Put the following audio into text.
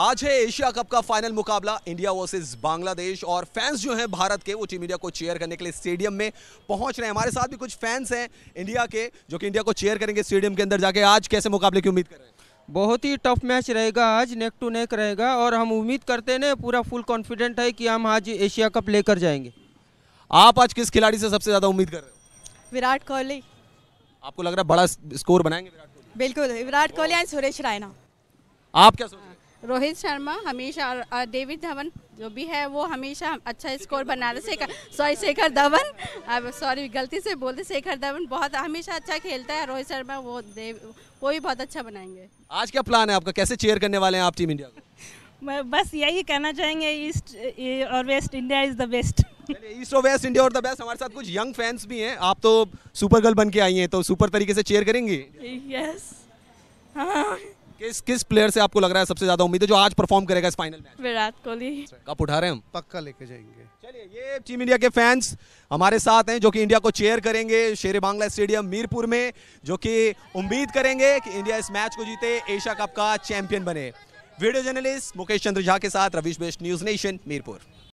आज है Asia cup का फाइनल मुकाबला इंडिया वर्सेस बांग्लादेश और फैंस जो हैं भारत के वो टीम इंडिया को चेयर करने के लिए स्टेडियम में पहुंच रहे हैं हमारे साथ भी कुछ फैंस हैं इंडिया के जो कि इंडिया को चेयर करेंगे स्टेडियम के अंदर जाके आज कैसे मुकाबले की उम्मीद कर रहे हैं बहुत ही टफ मैच रहेगा आज नेक टू नेक रहेगा और हम उम्मीद करते हैं पूरा फुल कॉन्फिडेंट है कि हम आज एशिया कप लेकर जाएंगे आप आज किस खिलाड़ी से सबसे ज़्यादा उम्मीद कर रहे हो विराट कोहली आपको लग रहा है बड़ा स्कोर बनाएंगे विराट कोहली बिल्कुल विराट कोहली एंड सुरेश रायना आप क्या सोच रोहित शर्मा हमेशा डेविड धवन जो भी है वो हमेशा अच्छा स्कोर बना रहे शेखर सॉरी शेखर धवन अब सॉरी गलती से बोलते शेखर धवन बहुत हमेशा अच्छा खेलता है रोहित शर्मा वो देव वो भी बहुत अच्छा बनाएंगे आज क्या प्लान है आपका कैसे चेयर करने वाले हैं आप टीम इंडिया को बस यही कहना चाहेंगे ईस्ट e, और west India is the best east और वेस्ट इंडिया और द बेस्ट हमारे साथ कुछ यंग फैंस भी हैं आप तो सुपर गर्ल बन के आई हैं तो सुपर तरीके से चेयर करेंगी यस yes. हाँ किस किस प्लेयर से आपको लग रहा है सबसे ज्यादा उम्मीद है जो आज परफॉर्म करेगा इस फाइनल में विराट कोहली कप उठा रहे हैं हम पक्का लेके जाएंगे चलिए ये टीम इंडिया के फैंस हमारे साथ हैं जो कि इंडिया को चेयर करेंगे शेर बांग्ला स्टेडियम मीरपुर में जो कि उम्मीद करेंगे कि इंडिया इस मैच को जीते एशिया कप का चैंपियन बने वीडियो जर्नलिस्ट मुकेश चंद्र झा के साथ Ravish best news nation Mirpur